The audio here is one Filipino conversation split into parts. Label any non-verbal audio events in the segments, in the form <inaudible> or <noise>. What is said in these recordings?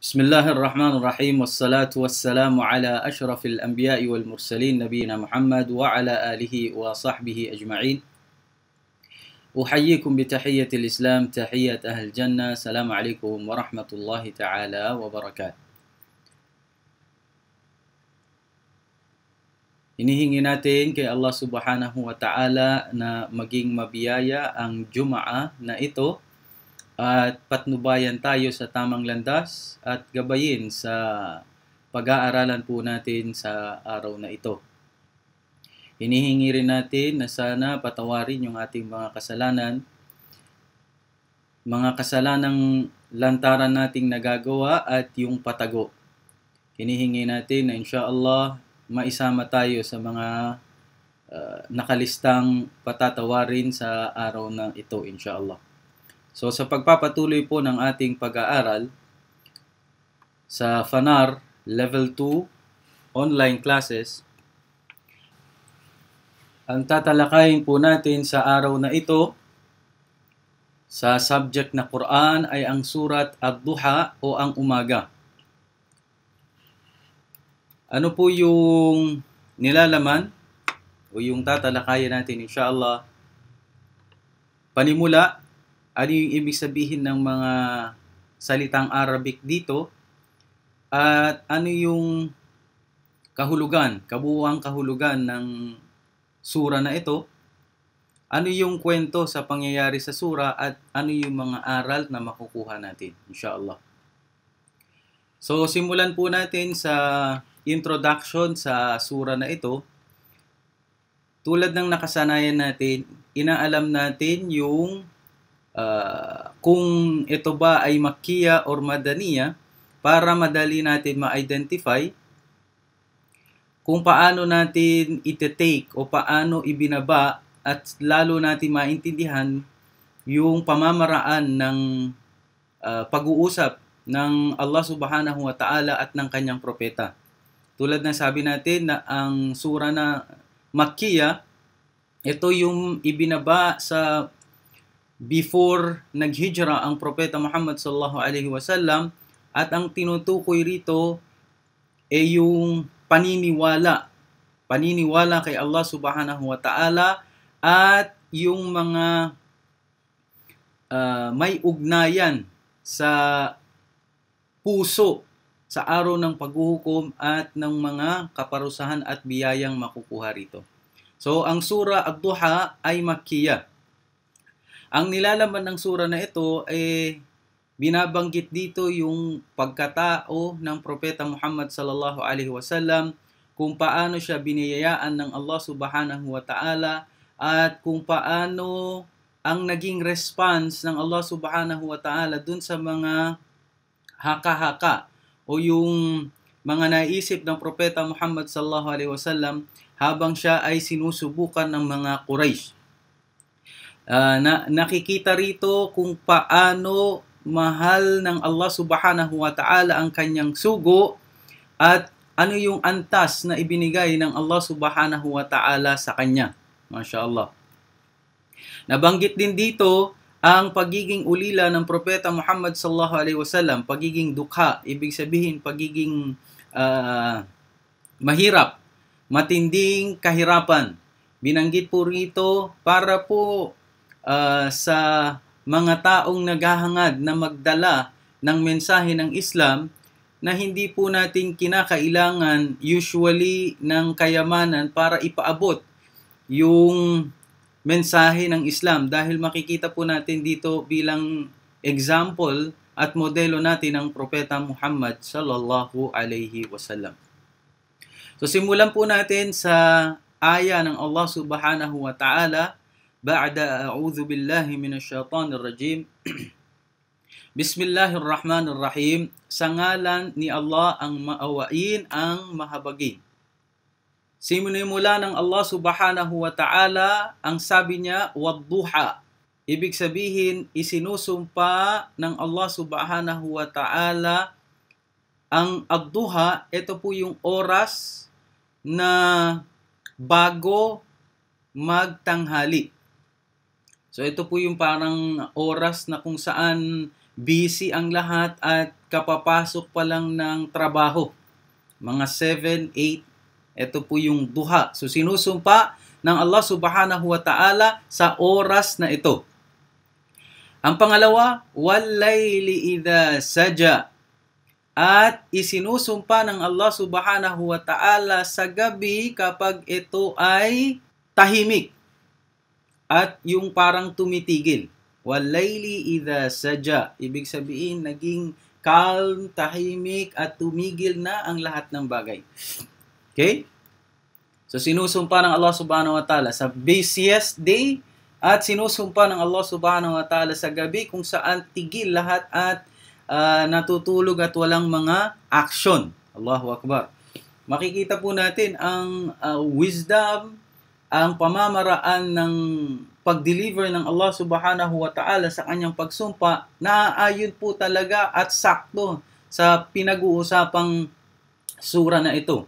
بسم الله الرحمن الرحيم والصلاة والسلام على أشرف الأنبياء والمرسلين نبينا محمد وعلى آله وصحبه أجمعين أحييكم بتحية الإسلام تحية أهل الجنة السلام عليكم ورحمة الله تعالى وبركاته Hinihingi natin kay Allah subhanahu wa ta'ala na maging mabiyaya ang Juma'a na ito at patnubayan tayo sa tamang landas at gabayin sa pag-aaralan po natin sa araw na ito. Hinihingi rin natin na sana patawarin yung ating mga kasalanan, mga kasalanang lantaran nating nagagawa at yung patago. Hinihingi natin na insyaallah maisama tayo sa mga uh, nakalistang patatawarin sa araw na ito insyaallah. So sa pagpapatuloy po ng ating pag-aaral sa FANAR Level 2 online classes, ang tatalakayin po natin sa araw na ito sa subject na Quran ay ang surat ad-duha o ang umaga. Ano po yung nilalaman o yung tatalakayan natin inshallah? Panimula, ano yung ibig sabihin ng mga salitang Arabic dito at ano yung kahulugan, kabuuang kahulugan ng sura na ito, ano yung kwento sa pangyayari sa sura at ano yung mga aral na makukuha natin, inshallah. So simulan po natin sa introduction sa sura na ito. Tulad ng nakasanayan natin, inaalam natin yung uh, kung ito ba ay makiya or madaniya para madali natin ma-identify kung paano natin ite-take o paano ibinaba at lalo natin maintindihan yung pamamaraan ng uh, pag-uusap ng Allah subhanahu wa ta'ala at ng kanyang propeta. Tulad ng sabi natin na ang sura na Makiya, ito yung ibinaba sa before naghijra ang propeta Muhammad sallallahu alaihi wasallam at ang tinutukoy rito ay yung paniniwala paniniwala kay Allah subhanahu wa ta'ala at yung mga uh, may ugnayan sa puso sa araw ng paghuhukom at ng mga kaparusahan at biyayang makukuha rito. So, ang sura Ad-Duha ay Makkiyah. Ang nilalaman ng sura na ito ay eh, binabanggit dito yung pagkatao ng propeta Muhammad sallallahu alaihi wasallam kung paano siya biniyayaan ng Allah subhanahu wa ta'ala at kung paano ang naging response ng Allah subhanahu wa ta'ala dun sa mga haka-haka o yung mga naisip ng propeta Muhammad sallallahu alaihi wasallam habang siya ay sinusubukan ng mga Quraysh uh, na, nakikita rito kung paano mahal ng Allah subhanahu wa ta'ala ang kanyang sugo at ano yung antas na ibinigay ng Allah subhanahu wa ta'ala sa kanya. Masya Allah. Nabanggit din dito ang pagiging ulila ng propeta Muhammad sallallahu alaihi wasallam, pagiging dukha, ibig sabihin pagiging uh, mahirap, matinding kahirapan. Binanggit po rito para po Ah, sa mga taong naghahangad na magdala ng mensahe ng Islam na hindi po natin kinakailangan usually ng kayamanan para ipaabot yung mensahe ng Islam dahil makikita po natin dito bilang example at modelo natin ang propeta Muhammad sallallahu alaihi wasallam. So simulan po natin sa aya ng Allah subhanahu wa ta'ala بعد أعوذ بالله من الشيطان الرجيم بسم الله الرحمن الرحيم Sa ni Allah ang maawain ang mahabagin. Sinimula ng Allah subhanahu wa ta'ala ang sabi niya, Wadduha. Ibig sabihin, isinusumpa ng Allah subhanahu wa ta'ala ang adduha, ito po yung oras na bago magtanghali. So ito po yung parang oras na kung saan busy ang lahat at kapapasok pa lang ng trabaho. Mga 7, 8, ito po yung duha. So sinusumpa ng Allah subhanahu wa ta'ala sa oras na ito. Ang pangalawa, walayli idha saja. At isinusumpa ng Allah subhanahu wa ta'ala sa gabi kapag ito ay tahimik at yung parang tumitigil. Walayli idha saja. Ibig sabihin, naging calm, tahimik, at tumigil na ang lahat ng bagay. Okay? So, sinusumpa ng Allah subhanahu wa ta'ala sa busiest day at sinusumpa ng Allah subhanahu wa ta'ala sa gabi kung saan tigil lahat at uh, natutulog at walang mga action. Allahu Akbar. Makikita po natin ang uh, wisdom, ang pamamaraan ng pag-deliver ng Allah subhanahu wa ta'ala sa kanyang pagsumpa, naaayon po talaga at sakto sa pinag-uusapang sura na ito.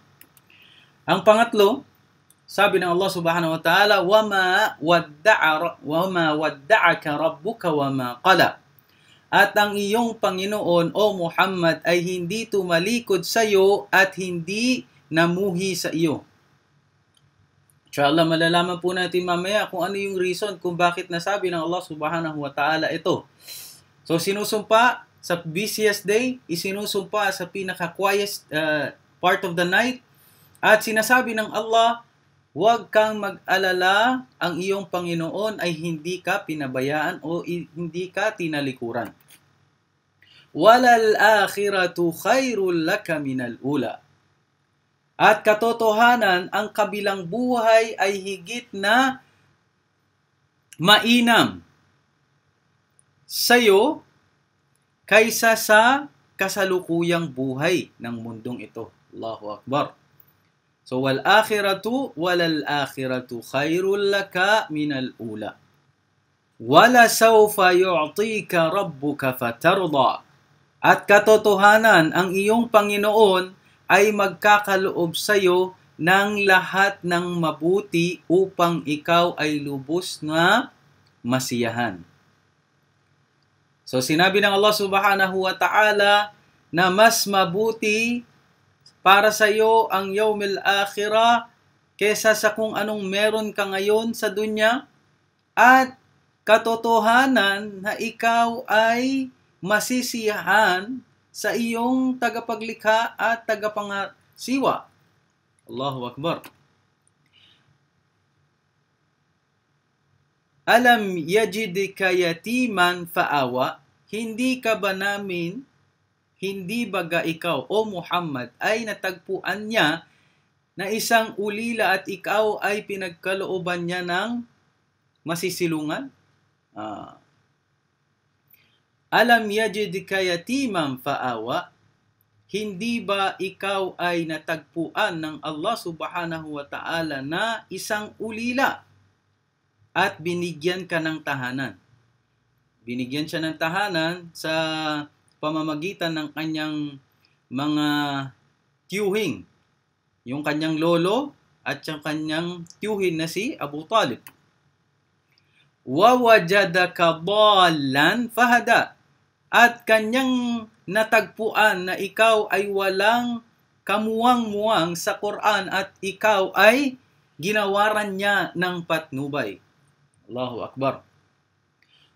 Ang pangatlo, sabi ng Allah subhanahu wa ta'ala, وَمَا, wadda'a, وَمَا وَدَّعَكَ رَبُّكَ وَمَا قَلَى At ang iyong Panginoon, O Muhammad, ay hindi tumalikod sa iyo at hindi namuhi sa iyo. Inshallah, malalaman po natin mamaya kung ano yung reason kung bakit nasabi ng Allah subhanahu wa ta'ala ito. So, sinusumpa sa busiest day, isinusumpa sa pinaka-quietest uh, part of the night, at sinasabi ng Allah, huwag kang mag-alala, ang iyong Panginoon ay hindi ka pinabayaan o hindi ka tinalikuran. Walal akhiratu khairul laka minal ula. At katotohanan, ang kabilang buhay ay higit na mainam sa iyo kaysa sa kasalukuyang buhay ng mundong ito. Allahu Akbar. So, wal akhiratu walal akhiratu khairul laka minal ula. Wala sawfa yu'tika rabbuka fatarda. At katotohanan, ang iyong Panginoon ay magkakaloob sa iyo ng lahat ng mabuti upang ikaw ay lubos na masiyahan. So sinabi ng Allah Subhanahu wa Ta'ala na mas mabuti para sa iyo ang yaumil akhira kesa sa kung anong meron ka ngayon sa dunya at katotohanan na ikaw ay masisiyahan sa iyong tagapaglikha at tagapangasiwa. Allahu Akbar. Alam yajidika yatiman faawa, hindi ka ba namin, hindi baga ikaw, O Muhammad, ay natagpuan niya na isang ulila at ikaw ay pinagkalooban niya ng masisilungan? Ah, alam yajidka yatiman faawa? Hindi ba ikaw ay natagpuan ng Allah subhanahu wa ta'ala na isang ulila at binigyan ka ng tahanan? Binigyan siya ng tahanan sa pamamagitan ng kanyang mga tiyuhing. Yung kanyang lolo at yung kanyang tiyuhin na si Abu Talib. وَوَجَدَكَ ضَالًّا فَهَدَى at kanyang natagpuan na ikaw ay walang kamuwang-muwang sa Quran at ikaw ay ginawaran niya ng patnubay. Allahu Akbar.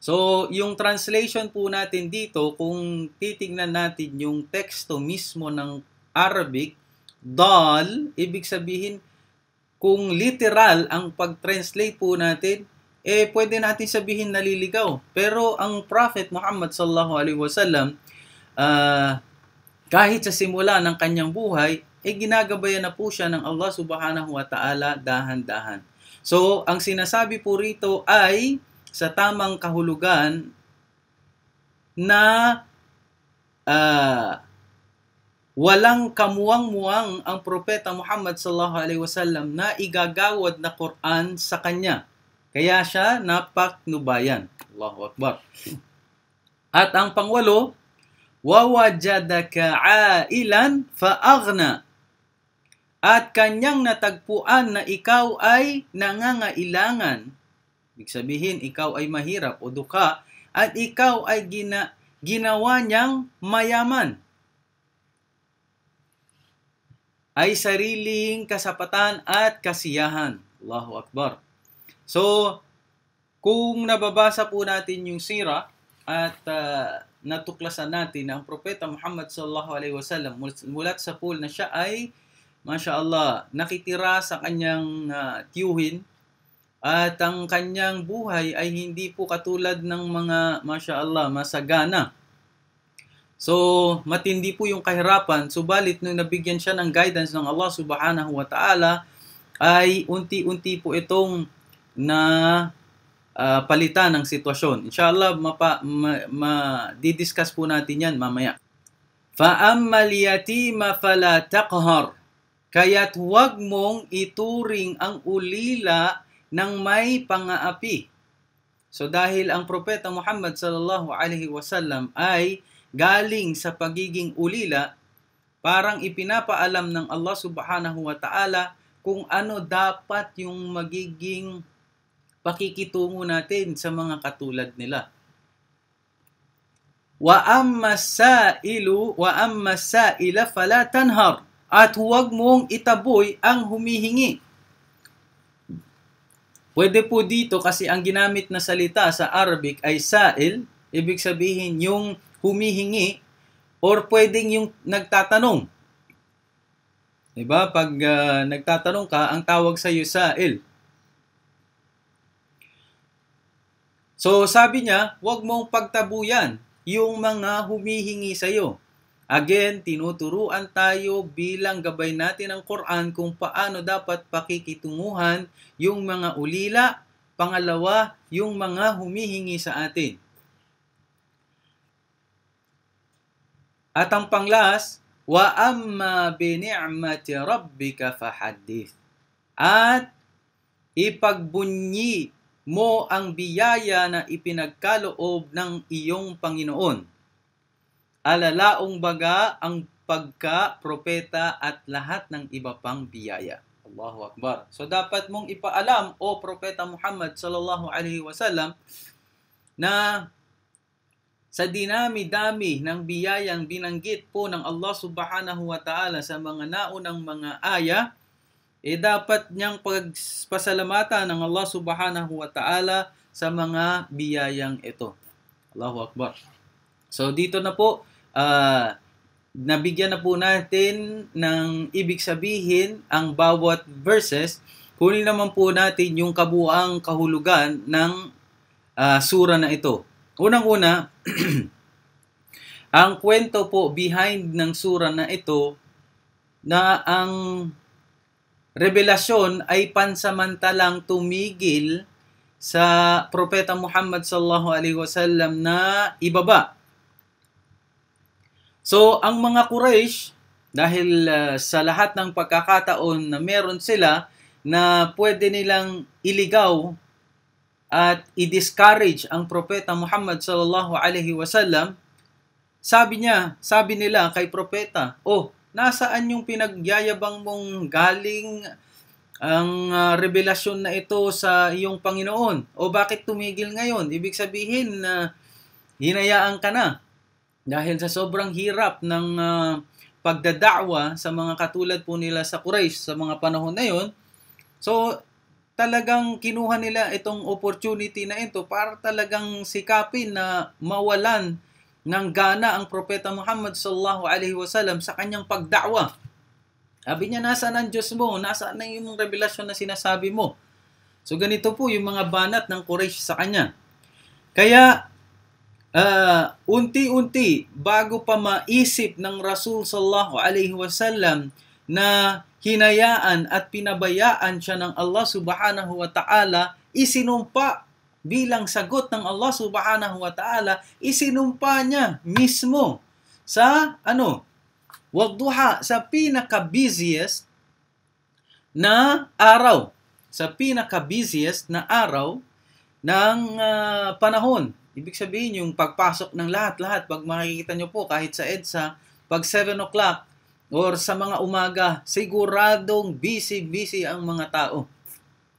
So, yung translation po natin dito, kung titingnan natin yung teksto mismo ng Arabic, dal, ibig sabihin, kung literal ang pag-translate po natin, eh pwede natin sabihin naliligaw. Pero ang Prophet Muhammad sallallahu alaihi wasallam uh, kahit sa simula ng kanyang buhay, eh ginagabayan na po siya ng Allah subhanahu wa ta'ala dahan-dahan. So, ang sinasabi po rito ay sa tamang kahulugan na uh, walang kamuwang-muwang ang propeta Muhammad sallallahu alaihi wasallam na igagawad na Quran sa kanya. Kaya siya napaknubayan. Allahu Akbar. At ang pangwalo, wawajadaka ailan faagna. At kanyang natagpuan na ikaw ay nangangailangan. Ibig sabihin, ikaw ay mahirap o duka at ikaw ay gina, ginawa niyang mayaman. Ay sariling kasapatan at kasiyahan. Allahu Akbar. So, kung nababasa po natin yung sira at uh, natuklasan natin na ang propeta Muhammad sallallahu alaihi wasallam mulat sa pool na siya ay Masya Allah, nakitira sa kanyang uh, tiyuhin at ang kanyang buhay ay hindi po katulad ng mga, Masya Allah, masagana. So, matindi po yung kahirapan. Subalit, nung nabigyan siya ng guidance ng Allah subhanahu wa ta'ala, ay unti-unti po itong na uh, palitan ng sitwasyon. Inshallah, mapa, ma, ma, didiscuss po natin yan mamaya. فَأَمَّا الْيَتِيمَ فَلَا تَقْهَرْ Kaya't huwag mong ituring ang ulila ng may pangaapi. So dahil ang propeta Muhammad sallallahu alaihi wasallam ay galing sa pagiging ulila, parang ipinapaalam ng Allah subhanahu wa ta'ala kung ano dapat yung magiging pakikitungo natin sa mga katulad nila. Wa amma sa'ilu wa amma sa'ila fala tanhar at huwag mong itaboy ang humihingi. Pwede po dito kasi ang ginamit na salita sa Arabic ay sa'il, ibig sabihin yung humihingi or pwedeng yung nagtatanong. Diba? Pag uh, nagtatanong ka, ang tawag sa iyo sa'il. So sabi niya, huwag mong pagtabuyan yung mga humihingi sa iyo. Again, tinuturuan tayo bilang gabay natin ang Quran kung paano dapat pakikitunguhan yung mga ulila, pangalawa, yung mga humihingi sa atin. At ang panglas, wa amma bi ni'mati rabbika fahaddith. At ipagbunyi mo ang biyaya na ipinagkaloob ng iyong Panginoon. Alalaong baga ang pagka, propeta at lahat ng iba pang biyaya. Allahu Akbar. So dapat mong ipaalam o propeta Muhammad sallallahu alaihi wasallam na sa dinami-dami ng biyayang binanggit po ng Allah subhanahu wa ta'ala sa mga naunang mga aya, eh dapat niyang pagpasalamatan ng Allah subhanahu wa ta'ala sa mga biyayang ito. Allahu Akbar. So dito na po, uh, nabigyan na po natin ng ibig sabihin ang bawat verses. Kunin naman po natin yung kabuang kahulugan ng uh, sura na ito. Unang-una, <clears throat> ang kwento po behind ng sura na ito na ang revelasyon ay pansamantalang tumigil sa propeta Muhammad sallallahu alaihi wasallam na ibaba. So ang mga Quraysh dahil uh, sa lahat ng pagkakataon na meron sila na pwede nilang iligaw at i-discourage ang propeta Muhammad sallallahu alaihi wasallam sabi niya, sabi nila kay propeta, "Oh, Nasaan yung pinagyayabang mong galing ang uh, revelasyon na ito sa iyong Panginoon? O bakit tumigil ngayon? Ibig sabihin na uh, hinayaan ka na dahil sa sobrang hirap ng uh, ah, pagdadawa sa mga katulad po nila sa Quraysh sa mga panahon na yon. So, talagang kinuha nila itong opportunity na ito para talagang sikapin na mawalan gana ang propeta Muhammad sallallahu alaihi wasallam sa kanyang pagdakwa. Sabi niya, nasa ang Diyos mo? Nasa na yung revelasyon na sinasabi mo? So ganito po yung mga banat ng Quraysh sa kanya. Kaya uh, unti-unti bago pa maisip ng Rasul sallallahu alaihi wasallam na hinayaan at pinabayaan siya ng Allah subhanahu wa ta'ala, isinumpa bilang sagot ng Allah Subhanahu wa Ta'ala, isinumpa niya mismo sa ano? Wagduha sa pinaka-busiest na araw. Sa pinaka-busiest na araw ng uh, panahon. Ibig sabihin yung pagpasok ng lahat-lahat. Pag makikita nyo po kahit sa EDSA, pag 7 o'clock or sa mga umaga, siguradong busy-busy ang mga tao.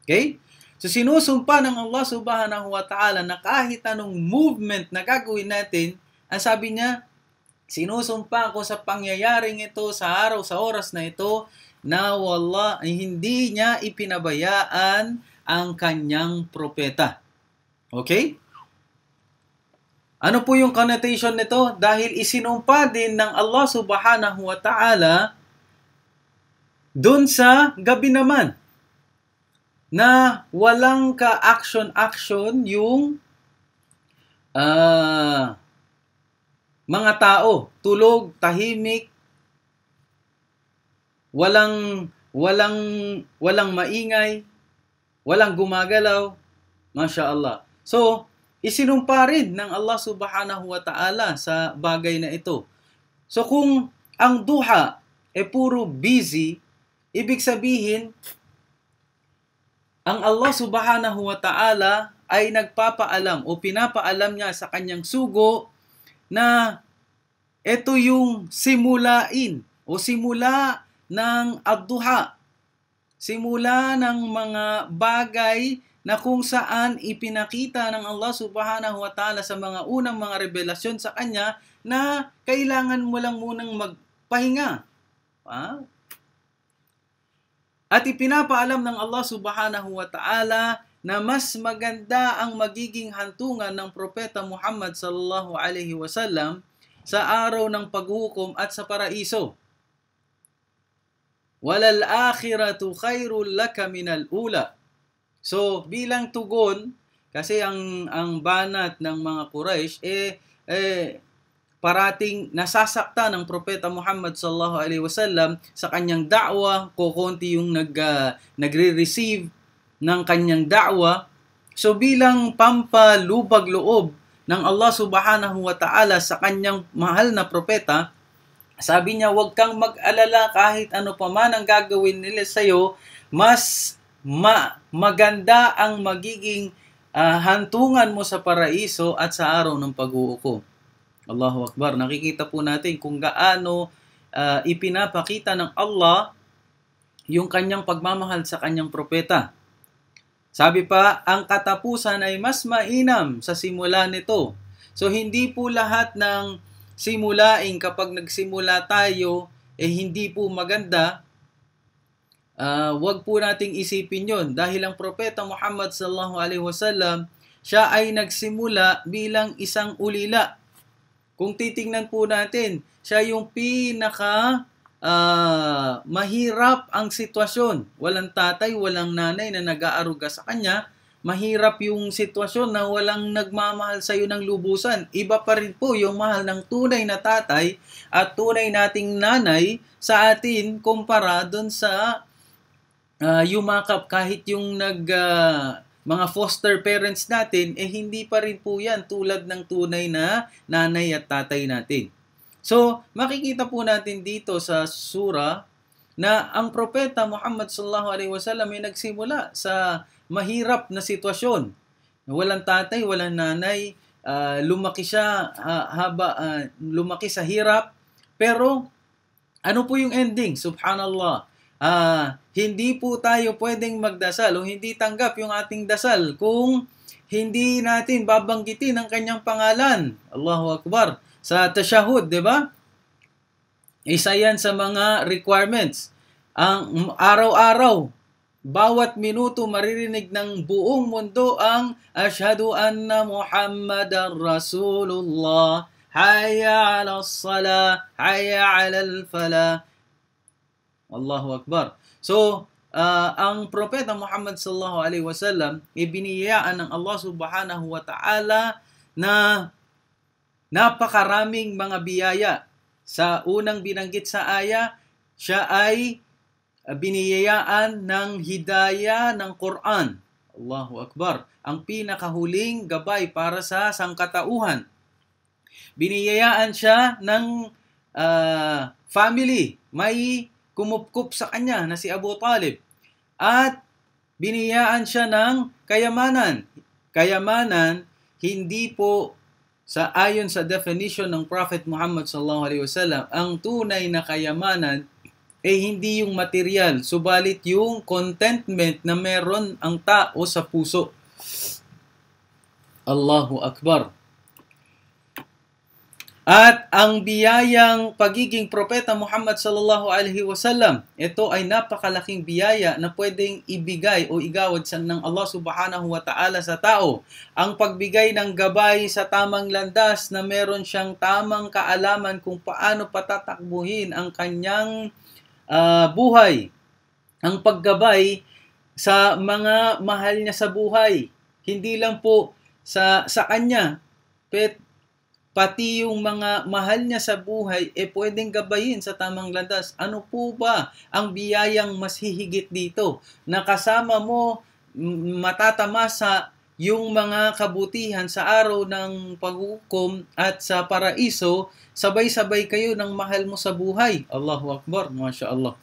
Okay? So sinusumpa ng Allah subhanahu wa ta'ala na kahit anong movement na gagawin natin, ang sabi niya, sinusumpa ko sa pangyayaring ito, sa araw, sa oras na ito, na wala, hindi niya ipinabayaan ang kanyang propeta. Okay? Ano po yung connotation nito? Dahil isinumpa din ng Allah subhanahu wa ta'ala dun sa gabi naman na walang ka-action-action yung uh, mga tao. Tulog, tahimik, walang walang walang maingay, walang gumagalaw. Masya Allah. So, isinumpa rin ng Allah subhanahu wa ta'ala sa bagay na ito. So kung ang duha e puro busy, ibig sabihin ang Allah subhanahu wa ta'ala ay nagpapaalam o pinapaalam niya sa kanyang sugo na ito yung simulain o simula ng adduha. Simula ng mga bagay na kung saan ipinakita ng Allah subhanahu wa ta'ala sa mga unang mga revelasyon sa Kanya na kailangan mo lang munang magpahinga. Ah? At ipinapaalam ng Allah subhanahu wa ta'ala na mas maganda ang magiging hantungan ng propeta Muhammad sallallahu alaihi wasallam sa araw ng paghukom at sa paraiso. Walal akhiratu khairul laka minal ula. So bilang tugon kasi ang ang banat ng mga Quraysh eh eh parating nasasakta ng propeta Muhammad sallallahu alaihi wasallam sa kanyang da'wa, kokonti yung nag uh, nagre-receive ng kanyang da'wa. So bilang pampalubag loob ng Allah subhanahu wa ta'ala sa kanyang mahal na propeta, sabi niya, huwag kang mag-alala kahit ano pa man ang gagawin nila sa'yo, mas ma- maganda ang magiging uh, hantungan mo sa paraiso at sa araw ng pag-uuko. Allahu Akbar. Nakikita po natin kung gaano uh, ipinapakita ng Allah yung kanyang pagmamahal sa kanyang propeta. Sabi pa, ang katapusan ay mas mainam sa simula nito. So hindi po lahat ng simulain kapag nagsimula tayo eh hindi po maganda, uh, ah, wag po nating isipin yon dahil ang propeta Muhammad sallallahu alaihi wasallam siya ay nagsimula bilang isang ulila kung titingnan po natin, siya yung pinaka uh, mahirap ang sitwasyon. Walang tatay, walang nanay na nag-aaruga sa kanya. Mahirap yung sitwasyon na walang nagmamahal sa iyo ng lubusan. Iba pa rin po yung mahal ng tunay na tatay at tunay nating nanay sa atin kumpara doon sa uh, yumakap kahit yung nag uh, mga foster parents natin, eh hindi pa rin po yan tulad ng tunay na nanay at tatay natin. So, makikita po natin dito sa sura na ang propeta Muhammad sallallahu alaihi wasallam ay nagsimula sa mahirap na sitwasyon. Walang tatay, walang nanay, uh, lumaki siya uh, haba uh, lumaki sa hirap, pero ano po yung ending? Subhanallah. Uh, hindi po tayo pwedeng magdasal o hindi tanggap yung ating dasal kung hindi natin babanggitin ang kanyang pangalan. Allahu Akbar. Sa tashahud, di ba? Isa yan sa mga requirements. Ang araw-araw, bawat minuto maririnig ng buong mundo ang Ashhadu anna Muhammadan Rasulullah Hayya ala sala Hayya ala al-fala Allahu Akbar So, uh, ang propeta Muhammad sallallahu alaihi wasallam ibiniyaan ng Allah subhanahu wa ta'ala na napakaraming mga biyaya. Sa unang binanggit sa aya, siya ay biniyayaan ng hidaya ng Quran. Allahu Akbar. Ang pinakahuling gabay para sa sangkatauhan. Biniyayaan siya ng uh, family. May kumupkup sa kanya na si Abu Talib at biniyaan siya ng kayamanan. Kayamanan hindi po sa ayon sa definition ng Prophet Muhammad sallallahu alaihi wasallam, ang tunay na kayamanan ay eh, hindi yung material, subalit yung contentment na meron ang tao sa puso. Allahu Akbar. At ang biyayang pagiging propeta Muhammad sallallahu alaihi wasallam, ito ay napakalaking biyaya na pwedeng ibigay o igawad sa ng Allah subhanahu wa ta'ala sa tao. Ang pagbigay ng gabay sa tamang landas na meron siyang tamang kaalaman kung paano patatakbuhin ang kanyang uh, buhay. Ang paggabay sa mga mahal niya sa buhay, hindi lang po sa sa kanya, pet Pati yung mga mahal niya sa buhay, e eh, pwedeng gabayin sa tamang landas. Ano po ba ang biyayang mas hihigit dito? Nakasama mo matatamasa yung mga kabutihan sa araw ng paghukom at sa paraiso, sabay-sabay kayo ng mahal mo sa buhay. Allahu Akbar, Masya Allah.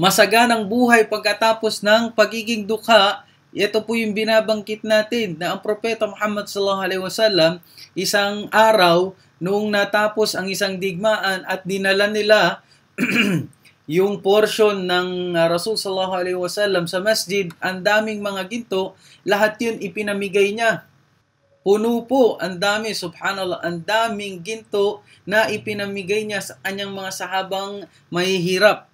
Masaganang buhay pagkatapos ng pagiging dukha ito po yung binabangkit natin na ang Propeta Muhammad sallallahu alaihi wasallam isang araw noong natapos ang isang digmaan at dinala nila <clears throat> yung portion ng ah, Rasul sallallahu alaihi wasallam sa masjid, ang daming mga ginto, lahat 'yun ipinamigay niya. Puno po, ang dami, subhanallah, ang daming ginto na ipinamigay niya sa anyang mga sahabang mahihirap.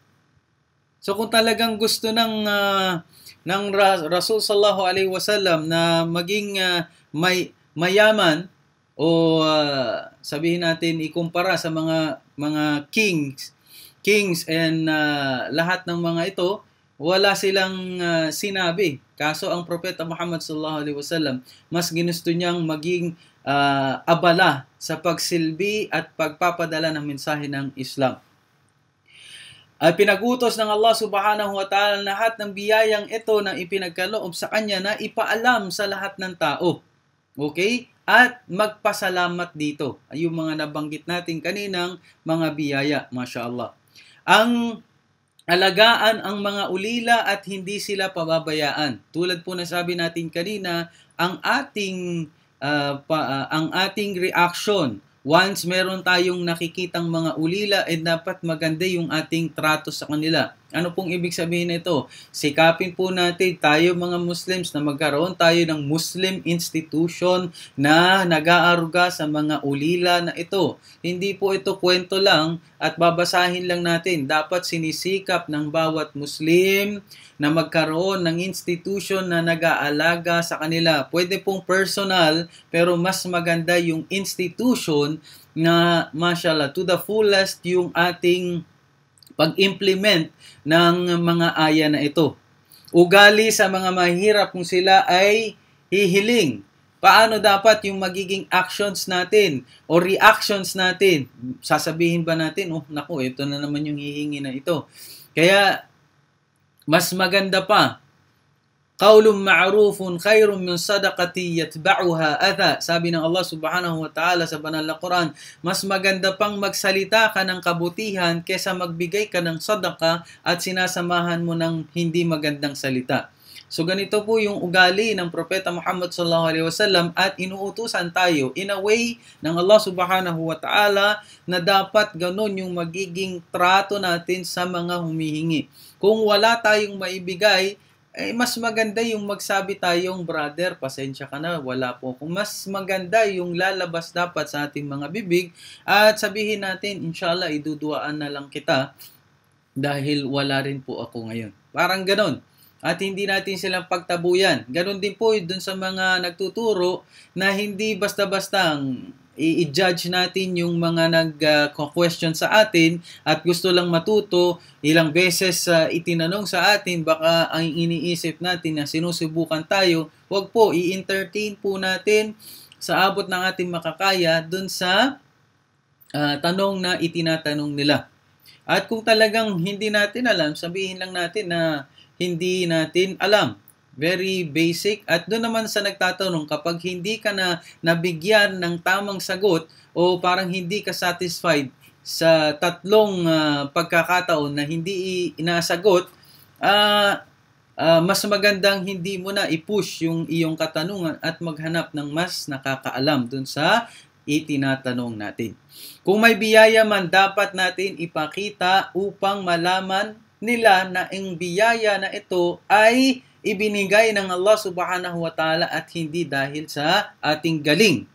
So kung talagang gusto ng uh, ng Rasul sallallahu alaihi wasallam na maging uh, may mayaman o uh, sabihin natin ikumpara sa mga mga kings kings and uh, lahat ng mga ito wala silang uh, sinabi kaso ang propeta Muhammad sallallahu alaihi wasallam mas ginusto niyang maging uh, abala sa pagsilbi at pagpapadala ng mensahe ng Islam at pinagutos ng Allah subhanahu wa ta'ala na lahat ng biyayang ito na ipinagkaloob sa kanya na ipaalam sa lahat ng tao. Okay? At magpasalamat dito. yung mga nabanggit natin kaninang mga biyaya, mashallah. Ang alagaan ang mga ulila at hindi sila pababayaan. Tulad po na sabi natin kanina, ang ating uh, pa, uh, ang ating reaction Once meron tayong nakikitang mga ulila, eh dapat maganda yung ating trato sa kanila. Ano pong ibig sabihin nito? Sikapin po natin tayo mga Muslims na magkaroon tayo ng Muslim institution na nag-aaruga sa mga ulila na ito. Hindi po ito kwento lang at babasahin lang natin. Dapat sinisikap ng bawat Muslim na magkaroon ng institution na nag-aalaga sa kanila. Pwede pong personal pero mas maganda yung institution na mashallah to the fullest yung ating pag-implement ng mga aya na ito. Ugali sa mga mahirap kung sila ay hihiling. Paano dapat yung magiging actions natin o reactions natin? Sasabihin ba natin, oh, naku, ito na naman yung hihingi na ito. Kaya, mas maganda pa Qaulun ma'rufun khairun min sadaqati yatba'uha atha. Sabi ng Allah subhanahu wa ta'ala sa banal na Quran, mas maganda pang magsalita ka ng kabutihan kesa magbigay ka ng sadaka at sinasamahan mo ng hindi magandang salita. So ganito po yung ugali ng Propeta Muhammad sallallahu alaihi wasallam at inuutusan tayo in a way ng Allah subhanahu wa ta'ala na dapat ganun yung magiging trato natin sa mga humihingi. Kung wala tayong maibigay, eh, mas maganda yung magsabi tayong brother, pasensya ka na, wala po akong. Mas maganda yung lalabas dapat sa ating mga bibig at sabihin natin, inshallah, iduduaan na lang kita dahil wala rin po ako ngayon. Parang ganon. At hindi natin silang pagtabuyan. Ganon din po dun sa mga nagtuturo na hindi basta-bastang i-judge natin yung mga nag-question ah, sa atin at gusto lang matuto, ilang beses uh, itinanong sa atin, baka ang iniisip natin na sinusubukan tayo, wag po, i-entertain po natin sa abot ng ating makakaya dun sa uh, tanong na itinatanong nila. At kung talagang hindi natin alam, sabihin lang natin na hindi natin alam. Very basic. At doon naman sa nagtatanong, kapag hindi ka na nabigyan ng tamang sagot o parang hindi ka satisfied sa tatlong uh, pagkakataon na hindi inasagot, uh, uh, mas magandang hindi mo na i-push yung iyong katanungan at maghanap ng mas nakakaalam doon sa itinatanong natin. Kung may biyaya man, dapat natin ipakita upang malaman nila na ang biyaya na ito ay ibinigay ng Allah subhanahu wa ta'ala at hindi dahil sa ating galing.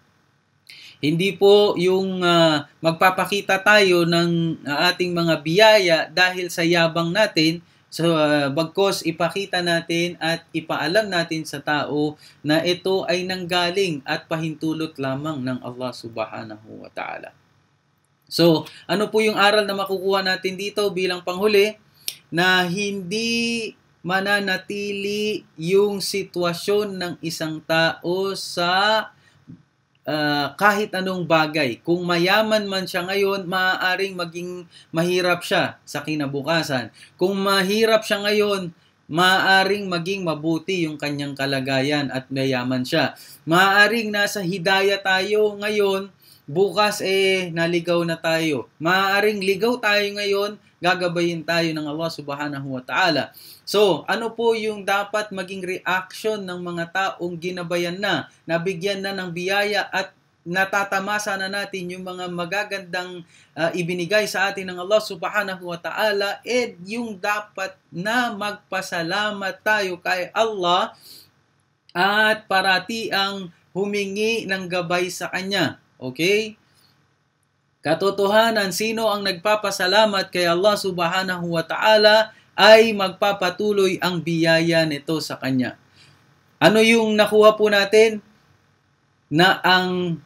Hindi po yung uh, magpapakita tayo ng ah, ating mga biyaya dahil sa yabang natin, So, uh, bagkos ipakita natin at ipaalam natin sa tao na ito ay nanggaling at pahintulot lamang ng Allah subhanahu wa ta'ala. So, ano po yung aral na makukuha natin dito bilang panghuli? Na hindi mananatili yung sitwasyon ng isang tao sa uh, kahit anong bagay. Kung mayaman man siya ngayon, maaaring maging mahirap siya sa kinabukasan. Kung mahirap siya ngayon, maaaring maging mabuti yung kanyang kalagayan at mayaman siya. Maaaring nasa hidaya tayo ngayon bukas eh naligaw na tayo. Maaring ligaw tayo ngayon, gagabayin tayo ng Allah Subhanahu wa Ta'ala. So, ano po yung dapat maging reaction ng mga taong ginabayan na, nabigyan na ng biyaya at natatamasa na natin yung mga magagandang uh, ibinigay sa atin ng Allah Subhanahu wa Ta'ala at yung dapat na magpasalamat tayo kay Allah at parati ang humingi ng gabay sa Kanya. Okay? Katotohanan, sino ang nagpapasalamat kay Allah subhanahu wa ta'ala ay magpapatuloy ang biyaya nito sa Kanya. Ano yung nakuha po natin? Na ang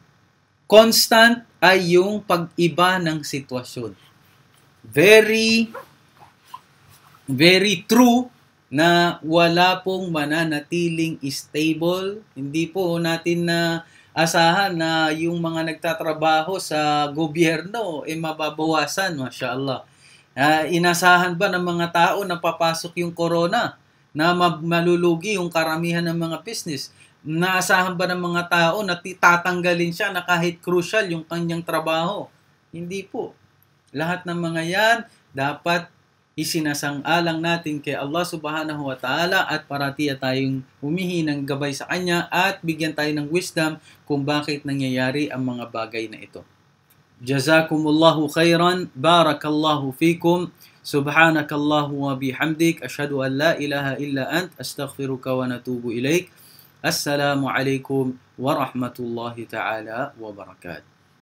constant ay yung pag-iba ng sitwasyon. Very, very true na wala pong mananatiling stable. Hindi po natin na uh, asahan na yung mga nagtatrabaho sa gobyerno ay eh, mababawasan, mashallah. Allah. Uh, inasahan ba ng mga tao na papasok yung corona na malulugi yung karamihan ng mga business? Naasahan ba ng mga tao na tatanggalin siya na kahit crucial yung kanyang trabaho? Hindi po. Lahat ng mga yan dapat isinasang-alang natin kay Allah subhanahu wa ta'ala at paratiya tayong humihi ng gabay sa Kanya at bigyan tayo ng wisdom kung bakit nangyayari ang mga bagay na ito. Jazakumullahu khairan, barakallahu fikum, subhanakallahu wa bihamdik, ashadu an la ilaha illa ant, astaghfiruka wa natubu ilaik. Assalamu alaikum wa rahmatullahi ta'ala wa barakatuh.